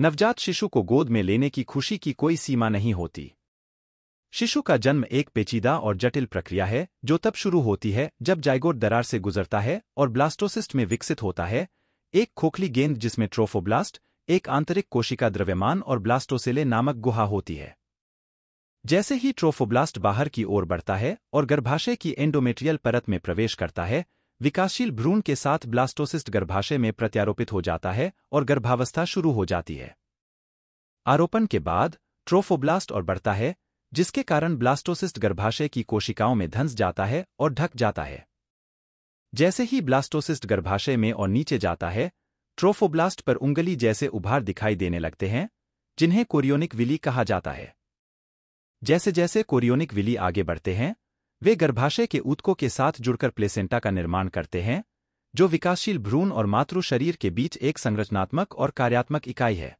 नवजात शिशु को गोद में लेने की खुशी की कोई सीमा नहीं होती शिशु का जन्म एक पेचीदा और जटिल प्रक्रिया है जो तब शुरू होती है जब जायगोट दरार से गुजरता है और ब्लास्टोसिस्ट में विकसित होता है एक खोखली गेंद जिसमें ट्रोफोब्लास्ट एक आंतरिक कोशिका द्रव्यमान और ब्लास्टोसेले नामक गुहा होती है जैसे ही ट्रोफोब्लास्ट बाहर की ओर बढ़ता है और गर्भाशय की एंडोमेट्रियल परत में प्रवेश करता है विकासशील भ्रूण के साथ ब्लास्टोसिस्ट गर्भाशय में प्रत्यारोपित हो जाता है और गर्भावस्था शुरू हो जाती है आरोपण के बाद ट्रोफोब्लास्ट और बढ़ता है जिसके कारण ब्लास्टोसिस्ट गर्भाशय की कोशिकाओं में धंस जाता है और ढक जाता है जैसे ही ब्लास्टोसिस्ट गर्भाशय में और नीचे जाता है ट्रोफोब्लास्ट पर उंगली जैसे उभार दिखाई देने लगते हैं जिन्हें कोरियोनिक विली कहा जाता है जैसे जैसे कोरियोनिक विली आगे बढ़ते हैं वे गर्भाशय के ऊतकों के साथ जुड़कर प्लेसेंटा का निर्माण करते हैं जो विकासशील भ्रूण और मातृ शरीर के बीच एक संरचनात्मक और कार्यात्मक इकाई है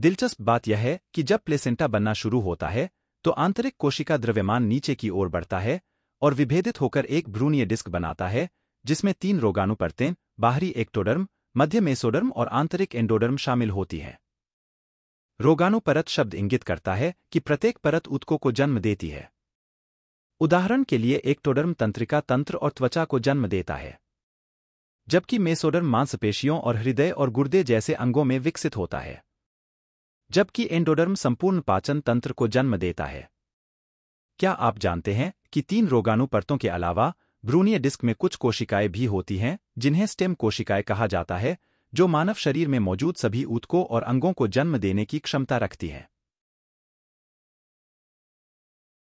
दिलचस्प बात यह है कि जब प्लेसेंटा बनना शुरू होता है तो आंतरिक कोशिका द्रव्यमान नीचे की ओर बढ़ता है और विभेदित होकर एक भ्रूणीय डिस्क बनाता है जिसमें तीन रोगाणु परतें बाहरी एक्टोडर्म मध्य मेसोडर्म और आंतरिक एंडोडर्म शामिल होती हैं रोगाणु परत शब्द इंगित करता है कि प्रत्येक परत उत्को को जन्म देती है उदाहरण के लिए एक्टोडर्म तंत्रिका तंत्र और त्वचा को जन्म देता है जबकि मेसोडर्म मांसपेशियों और हृदय और गुर्दे जैसे अंगों में विकसित होता है जबकि एंडोडर्म संपूर्ण पाचन तंत्र को जन्म देता है क्या आप जानते हैं कि तीन रोगाणु परतों के अलावा भ्रूणीय डिस्क में कुछ कोशिकाएं भी होती हैं जिन्हें स्टेम कोशिकाएं कहा जाता है जो मानव शरीर में मौजूद सभी ऊतकों और अंगों को जन्म देने की क्षमता रखती हैं